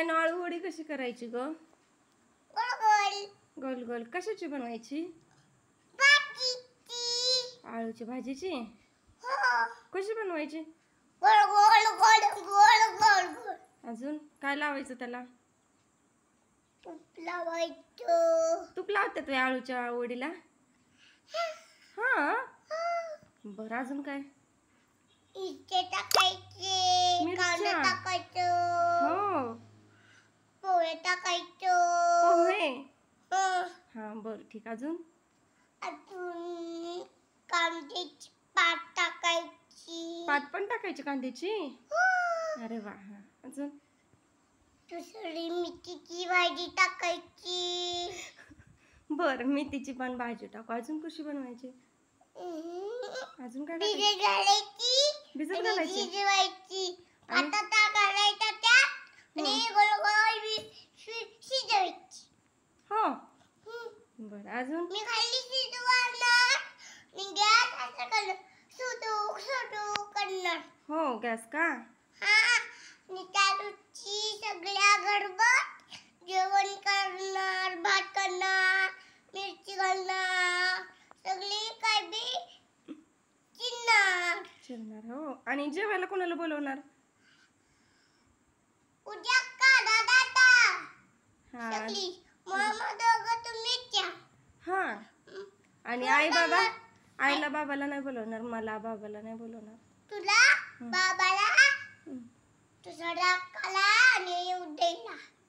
नाही होडी कशी करायची ग गोल गोल कशाची बनवायची आळूची भाजीची हो. कशी बनवायची अजून काय लावायचं त्याला तूप लावतात आळूच्या वडीला हा बरं अजून काय टाकायचे टाकायचं बर ठीक अजून अजून कांद्याची पात टाकायची पात पण टाकायची कांद्याची हो. अरे वा अजून दुसरी मेथीची भाजी टाकायची बर मेथीची पण भाजी टाकू अजून कशी बनवायची अजून काय भिजत घालायची भिजत घालायची बर अजून मी खाली मी गॅस असं करणार सुटू सुटू करणार हो गॅस का हा मी चारूची सगळ्या गडबड जेवण करणार भात करणार मिरची घालणार सगळी काय बी चिरणार चिरणार हो आणि जेवायला कोणाला बोलवणार उद्या का दादा हा आणि आई बाबा आईला बाबाला नाही बोलवणार मला बाबाला नाही बोलवणार तुला बाबाला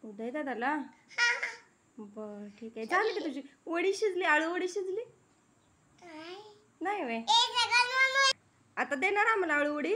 उदय दादाला बर ठीक आहे झाली का तुझी वडी शिजली आळू वडी शिजली नाही वे आता देणार आम्हाला आळू ओडी